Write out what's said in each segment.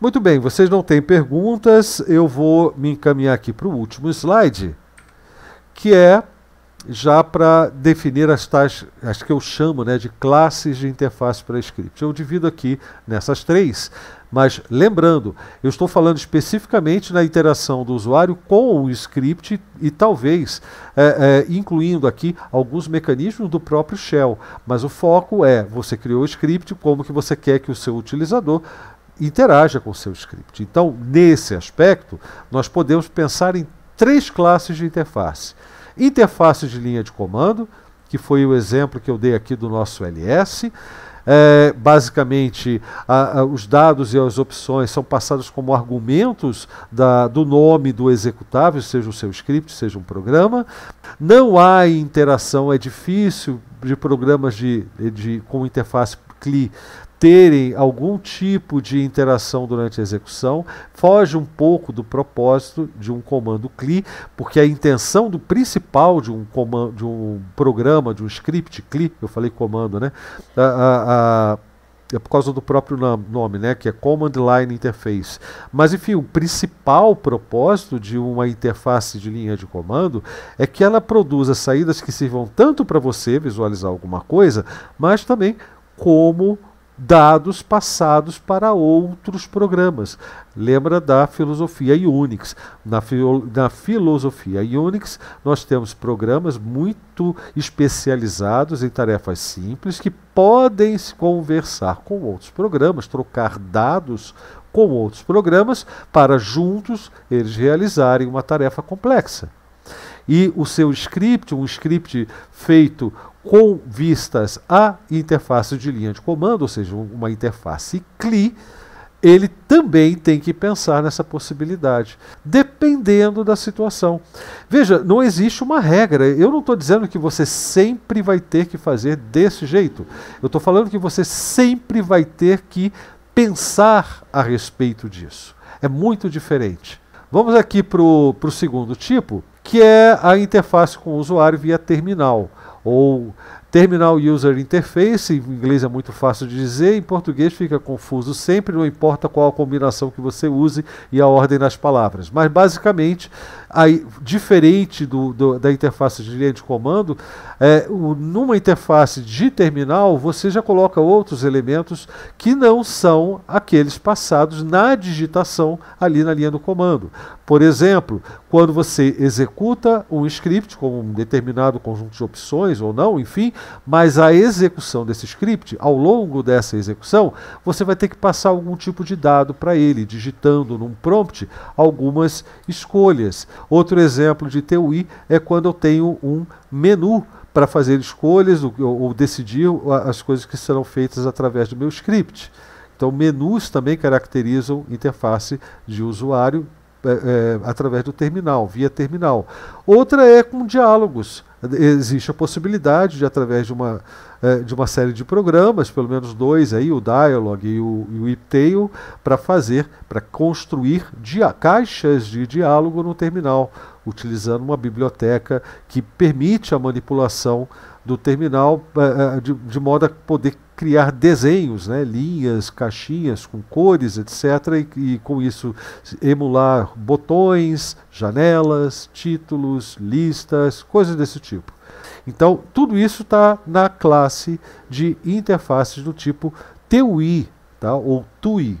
Muito bem, vocês não têm perguntas, eu vou me encaminhar aqui para o último slide, que é já para definir as tais, as que eu chamo né, de classes de interface para script. Eu divido aqui nessas três, mas lembrando, eu estou falando especificamente na interação do usuário com o script e talvez é, é, incluindo aqui alguns mecanismos do próprio shell. Mas o foco é, você criou o script, como que você quer que o seu utilizador interaja com o seu script. Então, nesse aspecto, nós podemos pensar em três classes de interface. Interface de linha de comando, que foi o exemplo que eu dei aqui do nosso LS. É, basicamente, a, a, os dados e as opções são passados como argumentos da, do nome do executável, seja o seu script, seja um programa. Não há interação, é difícil de programas de, de, com interface CLI terem algum tipo de interação durante a execução, foge um pouco do propósito de um comando CLI, porque a intenção do principal de um comando, de um programa, de um script CLI, eu falei comando, né? A, a, a, é por causa do próprio nome, né, que é Command Line Interface. Mas enfim, o principal propósito de uma interface de linha de comando é que ela produza saídas que sirvam tanto para você visualizar alguma coisa, mas também como dados passados para outros programas. Lembra da filosofia Unix. Na, na, filosofia Unix, nós temos programas muito especializados em tarefas simples que podem se conversar com outros programas, trocar dados com outros programas para juntos eles realizarem uma tarefa complexa. E o seu script, um script feito com vistas à interface de linha de comando, ou seja, uma interface CLI, ele também tem que pensar nessa possibilidade, dependendo da situação. Veja, não existe uma regra. Eu não estou dizendo que você sempre vai ter que fazer desse jeito. Eu estou falando que você sempre vai ter que pensar a respeito disso. É muito diferente. Vamos aqui para o segundo tipo, que é a interface com o usuário via terminal ou Terminal User Interface, em inglês é muito fácil de dizer, em português fica confuso sempre, não importa qual a combinação que você use e a ordem das palavras. Mas basicamente, aí, diferente do, do, da interface de linha de comando, é, o, numa interface de terminal você já coloca outros elementos que não são aqueles passados na digitação ali na linha do comando. Por exemplo, quando você executa um script com um determinado conjunto de opções ou não, enfim, mas a execução desse script, ao longo dessa execução, você vai ter que passar algum tipo de dado para ele, digitando num prompt algumas escolhas. Outro exemplo de TUI é quando eu tenho um menu para fazer escolhas ou, ou decidir as coisas que serão feitas através do meu script. Então, menus também caracterizam interface de usuário é, é, através do terminal, via terminal. Outra é com diálogos. Existe a possibilidade de, através de uma, é, de uma série de programas, pelo menos dois aí, o Dialog e o, o Iptail, para fazer, para construir dia, caixas de diálogo no terminal, utilizando uma biblioteca que permite a manipulação do terminal eh, eh, de, de, modo a poder criar desenhos, né, linhas, caixinhas com cores, etc. E, e, com isso emular botões, janelas, títulos, listas, coisas desse tipo. Então, tudo isso está na classe de interfaces do tipo TUI tá, ou TUI.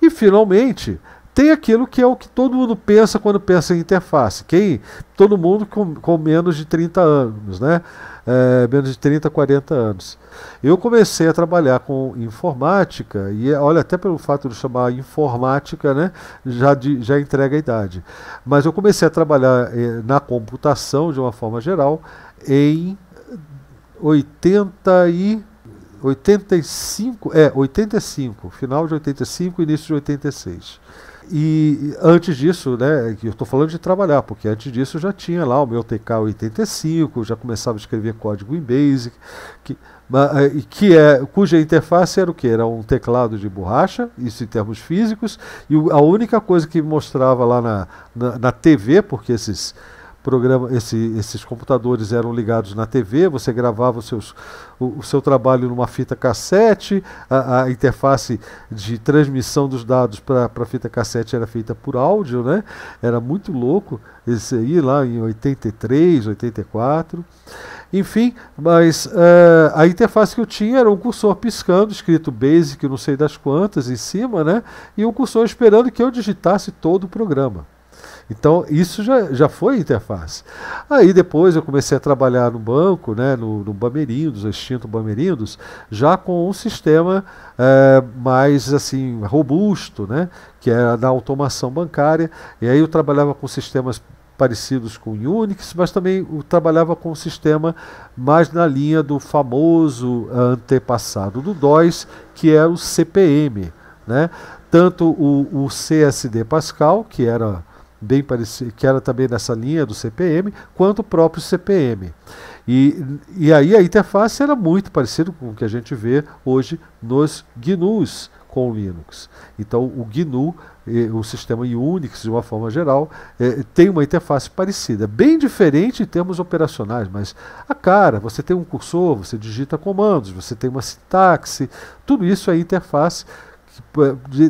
E finalmente, tem aquilo que é o que todo mundo pensa quando pensa em interface. Quem? Todo mundo com, com menos de 30 anos, né? É, menos de 30, 40 anos. Eu comecei a trabalhar com informática, e olha, até pelo fato de chamar informática, né, já, de, já entrega a idade. Mas eu comecei a trabalhar eh, na computação, de uma forma geral, em 80 e 85, é, 85, final de 85, início de 86. E antes disso, né, eu estou falando de trabalhar, porque antes disso eu já tinha lá o meu TK85, já começava a escrever código em BASIC, que, eh, que é, cuja interface era o que? Era um teclado de borracha, isso em termos físicos, e a única coisa que mostrava lá na, na, na TV, porque esses programa, esse, esses computadores eram ligados na TV, você gravava os seus, o, o seu trabalho numa fita cassete, a, a, interface de transmissão dos dados para a fita cassete era feita por áudio, né? Era muito louco esse aí lá em 83, 84. Enfim, mas uh, a interface que eu tinha era um cursor piscando, escrito Basic, não sei das quantas, em cima, né? E um cursor esperando que eu digitasse todo o programa. Então, isso já, já foi interface. Aí depois eu comecei a trabalhar no banco, né, no, no Bamerindos, extinto Bamerindos, já com um sistema é, mais assim robusto, né, que era da automação bancária. E aí eu trabalhava com sistemas parecidos com Unix, mas também trabalhava com um sistema mais na linha do famoso eh, antepassado do DOS, que era o CPM. Né? Tanto o, o CSD Pascal, que era bem parecido, que era também nessa linha do CPM, quanto o próprio CPM. E, e aí a interface era muito parecida com o que a gente vê hoje nos GNUs com Linux. Então o GNU, eh, o sistema Unix de uma forma geral, eh, tem uma interface parecida, é bem diferente em termos operacionais, mas a cara, você tem um cursor, você digita comandos, você tem uma sintaxe, tudo isso é interface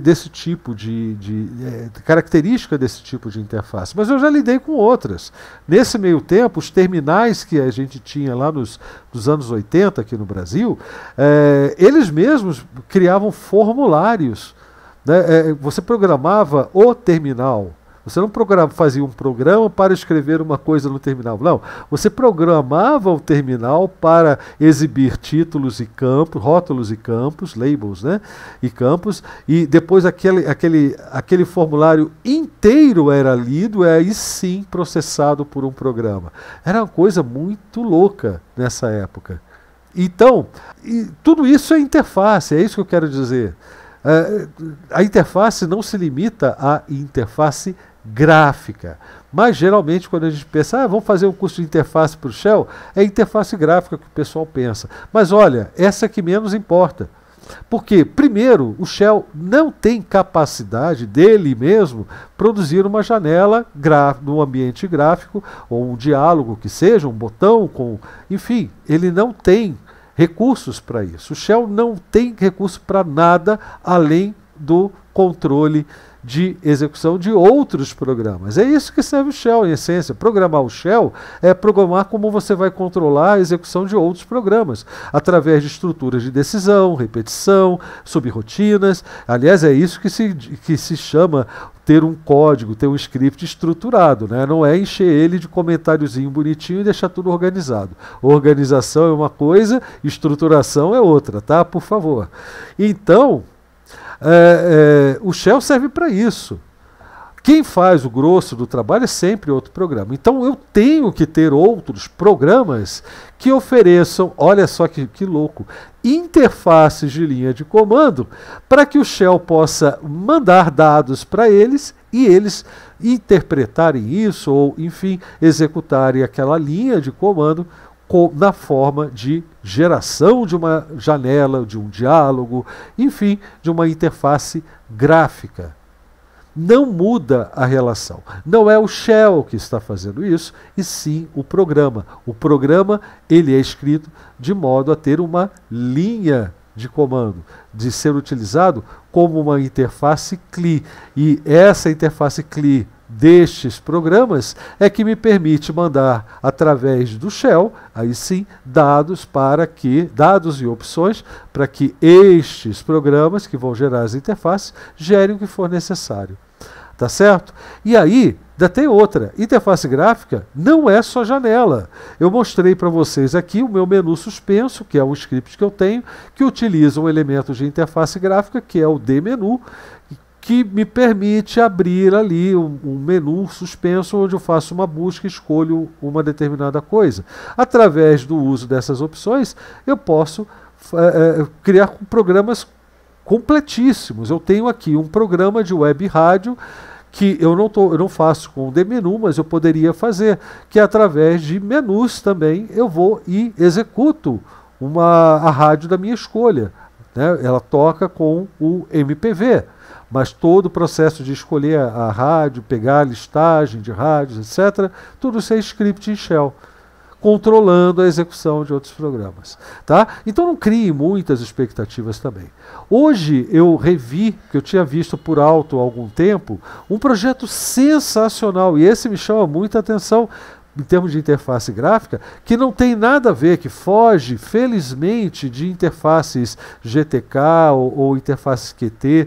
desse tipo de, de, de, é, característica desse tipo de interface. Mas eu já lidei com outras. Nesse meio tempo, os terminais que a gente tinha lá nos, nos anos 80 aqui no Brasil, é, eles mesmos criavam formulários. Né? É, você programava o terminal você não programava fazia um programa para escrever uma coisa no terminal. Não. Você programava o terminal para exibir títulos e campos, rótulos e campos, labels, né? E campos. E depois aquele, aquele, aquele formulário inteiro era lido, e aí sim processado por um programa. Era uma coisa muito louca nessa época. Então, tudo isso é interface, é isso que eu quero dizer. É, a interface não se limita à interface gráfica. Mas geralmente quando a gente pensa, ah, vamos fazer um curso de interface para o Shell, é interface gráfica que o pessoal pensa. Mas olha, essa é que menos importa. Porque, primeiro, o Shell não tem capacidade dele mesmo produzir uma janela no ambiente gráfico, ou um diálogo que seja, um botão com. Enfim, ele não tem recursos para isso. O Shell não tem recurso para nada além do controle de execução de outros programas. É isso que serve o Shell, em essência. Programar o Shell é programar como você vai controlar a execução de outros programas, através de estruturas de decisão, repetição, subrotinas. Aliás, é isso que se, que se chama ter um código, ter um script estruturado, né? Não é encher ele de comentáriozinho bonitinho e deixar tudo organizado. Organização é uma coisa, estruturação é outra, tá? Por favor. Então, é, é, o Shell serve para isso. Quem faz o grosso do trabalho é sempre outro programa. Então eu tenho que ter outros programas que ofereçam, olha só que, que louco, interfaces de linha de comando para que o Shell possa mandar dados para eles e eles interpretarem isso ou, enfim, executarem aquela linha de comando na forma de geração de uma janela, de um diálogo, enfim, de uma interface gráfica. Não muda a relação. Não é o shell que está fazendo isso, e sim o programa. O programa ele é escrito de modo a ter uma linha de comando, de ser utilizado como uma interface CLI. E essa interface CLI destes programas é que me permite mandar através do Shell, aí sim, dados para que dados e opções para que estes programas que vão gerar as interfaces gerem o que for necessário. Tá certo? E aí, ainda tem outra. Interface gráfica não é só janela. Eu mostrei para vocês aqui o meu menu suspenso, que é um script que eu tenho, que utiliza um elemento de interface gráfica, que é o dmenu, que me permite abrir ali um, um, menu suspenso onde eu faço uma busca e escolho uma determinada coisa. Através do uso dessas opções, eu posso é, criar programas completíssimos. Eu tenho aqui um programa de web rádio que eu não, tô, eu não faço com o menu, mas eu poderia fazer, que através de menus também eu vou e executo uma, a rádio da minha escolha. Né? Ela toca com o MPV mas todo o processo de escolher a, a rádio, pegar a listagem de rádios, etc., tudo isso é script em shell controlando a execução de outros programas, tá? Então não crie muitas expectativas também. Hoje eu revi, que eu tinha visto por alto há algum tempo, um projeto sensacional e esse me chama muita atenção em termos de interface gráfica, que não tem nada a ver, que foge, felizmente, de interfaces GTK ou, ou interfaces QT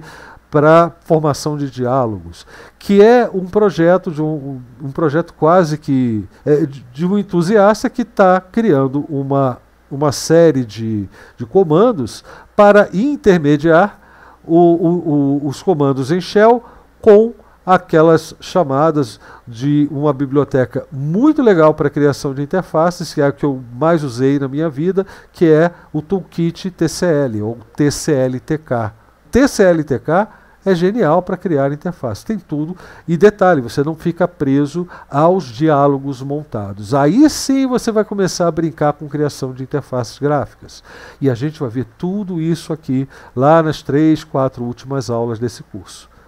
para formação de diálogos, que é um projeto de um, um projeto quase que é, de um entusiasta que está criando uma, uma série de, de comandos para intermediar o, o, o, os comandos em shell com aquelas chamadas de uma biblioteca muito legal para criação de interfaces, que é a que eu mais usei na minha vida, que é o Toolkit TCL ou TCLTK TCLTK é genial para criar interface. Tem tudo. E detalhe, você não fica preso aos diálogos montados. Aí sim você vai começar a brincar com criação de interfaces gráficas. E a gente vai ver tudo isso aqui lá nas três, quatro últimas aulas desse curso.